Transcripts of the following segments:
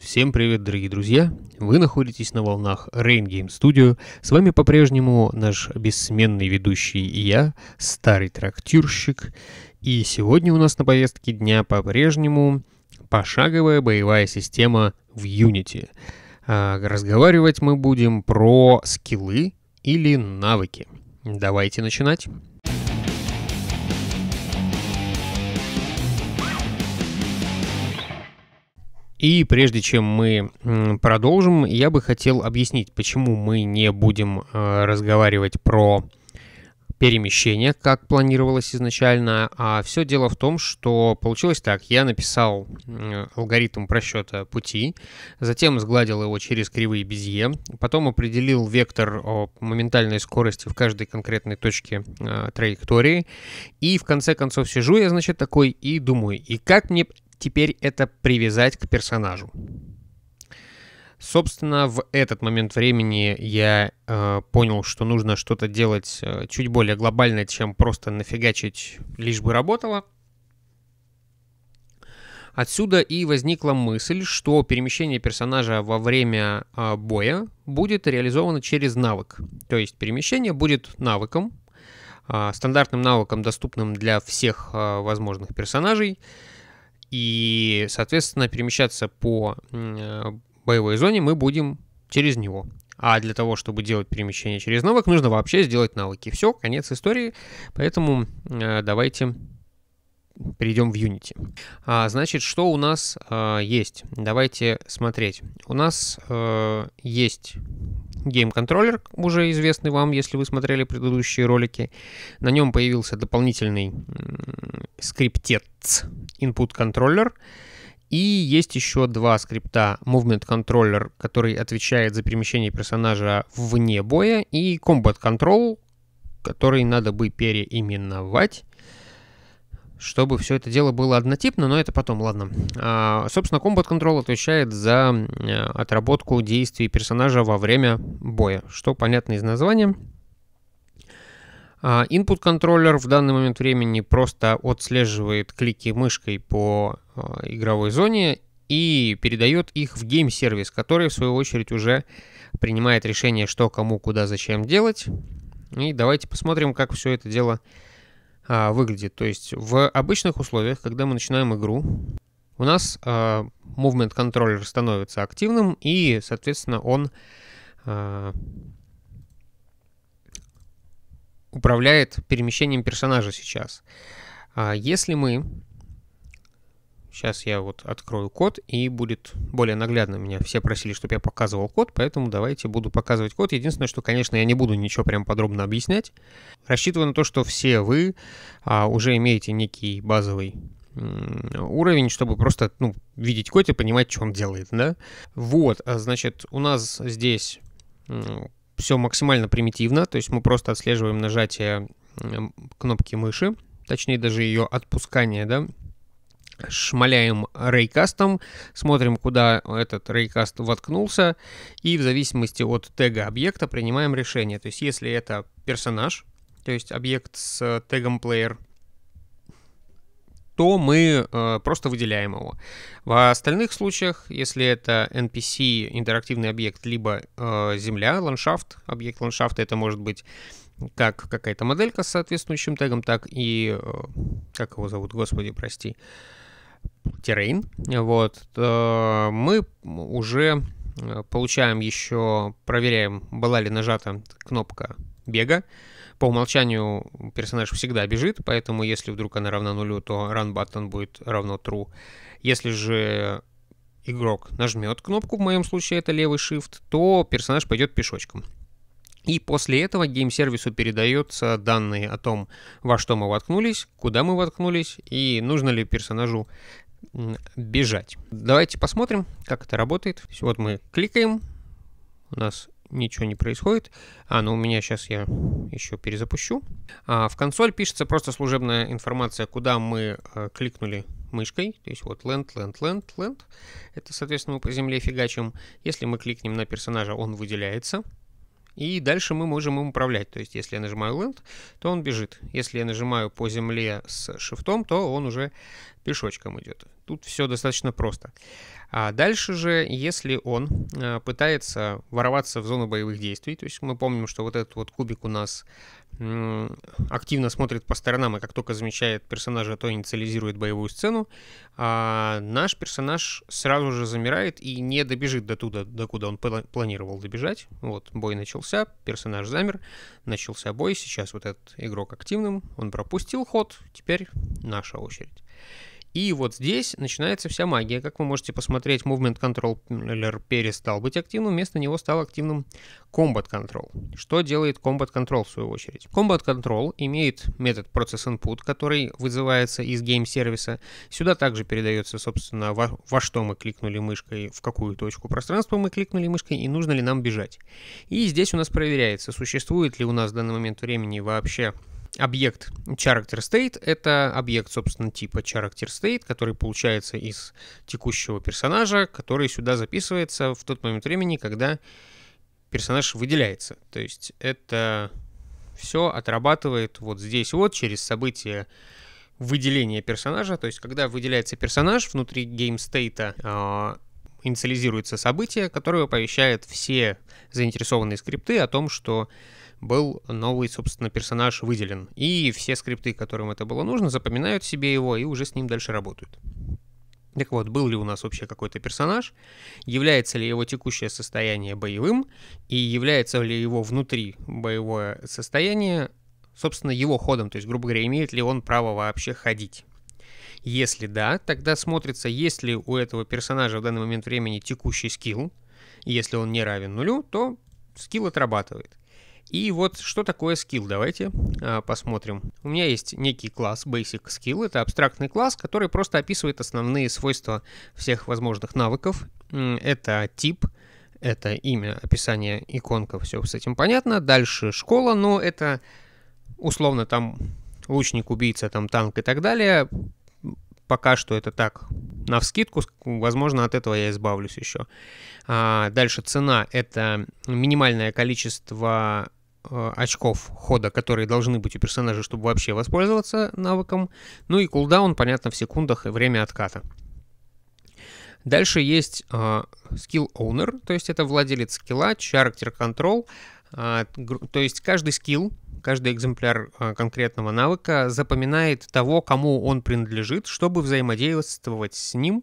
Всем привет, дорогие друзья! Вы находитесь на волнах Rain Game Studio. С вами по-прежнему наш бессменный ведущий и я, старый трактирщик. И сегодня у нас на повестке дня по-прежнему пошаговая боевая система в Unity. А, разговаривать мы будем про скиллы или навыки. Давайте начинать. И прежде чем мы продолжим, я бы хотел объяснить, почему мы не будем э, разговаривать про перемещение, как планировалось изначально. А все дело в том, что получилось так. Я написал алгоритм просчета пути, затем сгладил его через кривые безье, потом определил вектор моментальной скорости в каждой конкретной точке э, траектории. И в конце концов сижу я, значит, такой и думаю, и как мне Теперь это привязать к персонажу. Собственно, в этот момент времени я э, понял, что нужно что-то делать э, чуть более глобальное, чем просто нафигачить, лишь бы работало. Отсюда и возникла мысль, что перемещение персонажа во время э, боя будет реализовано через навык. То есть перемещение будет навыком, э, стандартным навыком, доступным для всех э, возможных персонажей. И, соответственно, перемещаться по э, боевой зоне мы будем через него. А для того, чтобы делать перемещение через навык, нужно вообще сделать навыки. Все, конец истории. Поэтому э, давайте перейдем в Unity. А, значит, что у нас э, есть? Давайте смотреть. У нас э, есть гейм-контроллер, уже известный вам, если вы смотрели предыдущие ролики. На нем появился дополнительный скриптец input контроллер. И есть еще два скрипта Movement Controller, который отвечает за перемещение персонажа вне боя, и Combat Control, который надо бы переименовать чтобы все это дело было однотипно, но это потом, ладно. А, собственно, Combat Control отвечает за э, отработку действий персонажа во время боя, что понятно из названия. А, input контроллер в данный момент времени просто отслеживает клики мышкой по а, игровой зоне и передает их в гейм-сервис, который, в свою очередь, уже принимает решение, что кому, куда, зачем делать. И давайте посмотрим, как все это дело а, выглядит. То есть в обычных условиях, когда мы начинаем игру, у нас а, movement Controller становится активным, и, соответственно, он а, управляет перемещением персонажа сейчас. А, если мы Сейчас я вот открою код и будет более наглядно. Меня все просили, чтобы я показывал код, поэтому давайте буду показывать код. Единственное, что, конечно, я не буду ничего прям подробно объяснять. Рассчитываю на то, что все вы а, уже имеете некий базовый уровень, чтобы просто ну, видеть код и понимать, что он делает, да? Вот, а, значит, у нас здесь все максимально примитивно, то есть мы просто отслеживаем нажатие кнопки мыши, точнее даже ее отпускание, да, шмаляем рейкастом, смотрим, куда этот рейкаст воткнулся, и в зависимости от тега объекта принимаем решение. То есть если это персонаж, то есть объект с тегом player, то мы э, просто выделяем его. В остальных случаях, если это NPC, интерактивный объект, либо э, земля, ландшафт, объект ландшафта, это может быть как какая-то моделька с соответствующим тегом, так и... Э, как его зовут? Господи, прости. Э, террейн, вот, э, мы уже э, получаем еще, проверяем, была ли нажата кнопка бега. По умолчанию персонаж всегда бежит, поэтому если вдруг она равна нулю, то run button будет равно true. Если же игрок нажмет кнопку, в моем случае это левый shift, то персонаж пойдет пешочком. И после этого геймсервису сервису передаются данные о том, во что мы воткнулись, куда мы воткнулись и нужно ли персонажу бежать. Давайте посмотрим, как это работает. Вот мы кликаем, у нас ничего не происходит. А, ну у меня сейчас я еще перезапущу. А, в консоль пишется просто служебная информация, куда мы э, кликнули мышкой. То есть вот land, land, land, land. Это, соответственно, мы по земле фигачим. Если мы кликнем на персонажа, он выделяется. И дальше мы можем им управлять. То есть, если я нажимаю Land, то он бежит. Если я нажимаю по земле с шифтом, то он уже пешочком идет. Тут все достаточно просто. А дальше же, если он э, пытается ворваться в зону боевых действий, то есть мы помним, что вот этот вот кубик у нас активно смотрит по сторонам, и как только замечает персонажа, то инициализирует боевую сцену, а наш персонаж сразу же замирает и не добежит до туда, до куда он планировал добежать. Вот, бой начался, персонаж замер, начался бой, сейчас вот этот игрок активным, он пропустил ход, теперь наша очередь. И вот здесь начинается вся магия. Как вы можете посмотреть, Movement Controller перестал быть активным, вместо него стал активным Combat Control. Что делает Combat Control в свою очередь? Combat Control имеет метод Process Input, который вызывается из гейм-сервиса. Сюда также передается, собственно, во, во что мы кликнули мышкой, в какую точку пространства мы кликнули мышкой и нужно ли нам бежать. И здесь у нас проверяется, существует ли у нас в данный момент времени вообще объект character state — это объект, собственно, типа character state, который получается из текущего персонажа, который сюда записывается в тот момент времени, когда персонаж выделяется. То есть это все отрабатывает вот здесь вот через событие выделения персонажа. То есть когда выделяется персонаж внутри геймстейта, э, инициализируется событие, которое оповещает все заинтересованные скрипты о том, что был новый, собственно, персонаж выделен. И все скрипты, которым это было нужно, запоминают себе его и уже с ним дальше работают. Так вот, был ли у нас вообще какой-то персонаж, является ли его текущее состояние боевым, и является ли его внутри боевое состояние, собственно, его ходом, то есть, грубо говоря, имеет ли он право вообще ходить. Если да, тогда смотрится, есть ли у этого персонажа в данный момент времени текущий скилл, если он не равен нулю, то скилл отрабатывает. И вот что такое скилл, давайте а, посмотрим. У меня есть некий класс Basic Skill, это абстрактный класс, который просто описывает основные свойства всех возможных навыков. Это тип, это имя, описание, иконка, все с этим понятно. Дальше школа, но ну, это условно там лучник, убийца, там танк и так далее. Пока что это так, на вскидку, возможно, от этого я избавлюсь еще. А, дальше цена — это минимальное количество Э, очков хода, которые должны быть у персонажа, чтобы вообще воспользоваться навыком. Ну и кулдаун, понятно, в секундах и время отката. Дальше есть э, skill owner, то есть это владелец скилла, character control, э, то есть каждый скилл, каждый экземпляр э, конкретного навыка запоминает того, кому он принадлежит, чтобы взаимодействовать с ним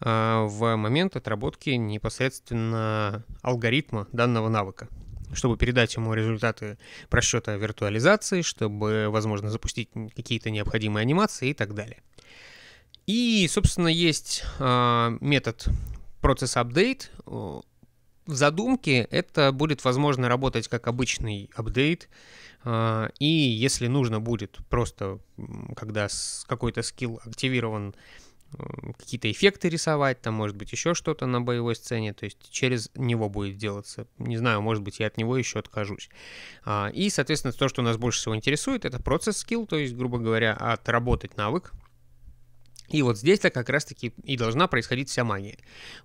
э, в момент отработки непосредственно алгоритма данного навыка чтобы передать ему результаты просчета виртуализации, чтобы, возможно, запустить какие-то необходимые анимации и так далее. И, собственно, есть э, метод процесс апдейт. В задумке это будет возможно работать как обычный апдейт, а, и если нужно будет просто, когда какой-то скилл активирован, какие-то эффекты рисовать, там, может быть, еще что-то на боевой сцене, то есть через него будет делаться. Не знаю, может быть, я от него еще откажусь. А, и, соответственно, то, что нас больше всего интересует, это процесс скилл, то есть, грубо говоря, отработать навык, и вот здесь-то как раз-таки и должна происходить вся магия.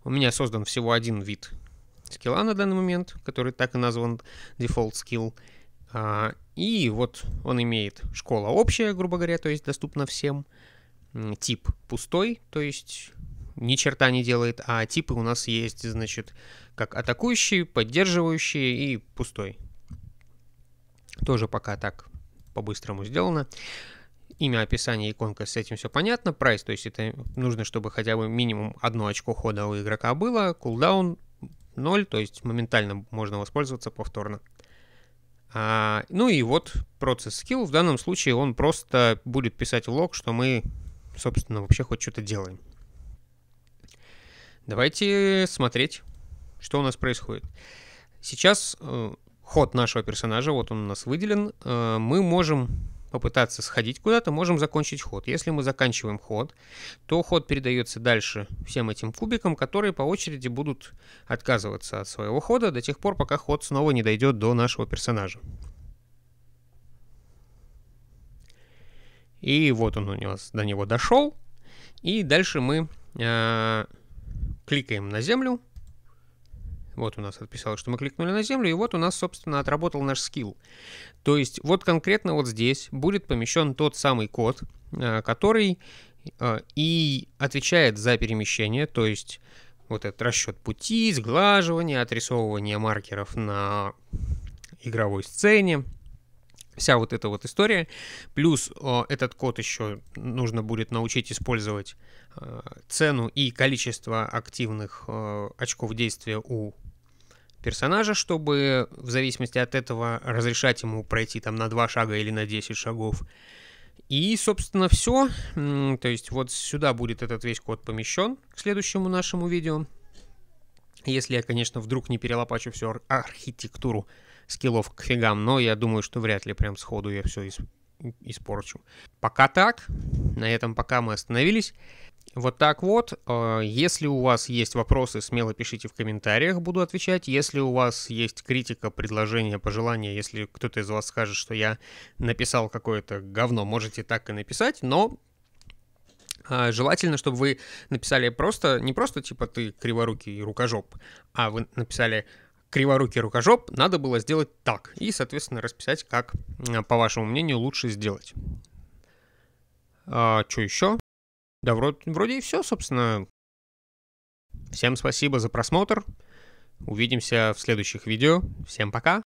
У меня создан всего один вид скилла на данный момент, который так и назван Default Skill. А, и вот он имеет школа общая, грубо говоря, то есть доступна всем тип пустой, то есть ни черта не делает, а типы у нас есть, значит, как атакующий, поддерживающий и пустой. Тоже пока так по-быстрому сделано. Имя, описание, иконка, с этим все понятно. Прайс, то есть это нужно, чтобы хотя бы минимум одно очко хода у игрока было. Кулдаун 0, то есть моментально можно воспользоваться повторно. А, ну и вот процесс скилл, в данном случае он просто будет писать в лог, что мы собственно, вообще хоть что-то делаем. Давайте смотреть, что у нас происходит. Сейчас э, ход нашего персонажа, вот он у нас выделен, э, мы можем попытаться сходить куда-то, можем закончить ход. Если мы заканчиваем ход, то ход передается дальше всем этим кубикам, которые по очереди будут отказываться от своего хода до тех пор, пока ход снова не дойдет до нашего персонажа. И вот он у нас до него дошел. И дальше мы э, кликаем на землю. Вот у нас отписалось, что мы кликнули на землю, и вот у нас, собственно, отработал наш скилл. То есть вот конкретно вот здесь будет помещен тот самый код, э, который э, и отвечает за перемещение, то есть вот этот расчет пути, сглаживание, отрисовывание маркеров на игровой сцене вся вот эта вот история. Плюс о, э, этот код еще нужно будет научить использовать э, цену и количество активных э, очков действия у персонажа, чтобы в зависимости от этого разрешать ему пройти там на 2 шага или на 10 шагов. И, собственно, все. То есть вот сюда будет этот весь код помещен к следующему нашему видео. Если я, конечно, вдруг не перелопачу всю архитектуру скиллов к фигам, но я думаю, что вряд ли прям сходу я все испорчу. Пока так, на этом пока мы остановились. Вот так вот. Э, если у вас есть вопросы, смело пишите в комментариях, буду отвечать. Если у вас есть критика, предложение, пожелания, если кто-то из вас скажет, что я написал какое-то говно, можете так и написать, но а, Желательно, чтобы вы написали просто, не просто типа ты криворукий рукожоп, а вы написали криворукий рукожоп, надо было сделать так. И, соответственно, расписать, как, э, по вашему мнению, лучше сделать. А, что еще? Да вроде, вроде и все, собственно. Всем спасибо за просмотр. Увидимся в следующих видео. Всем пока.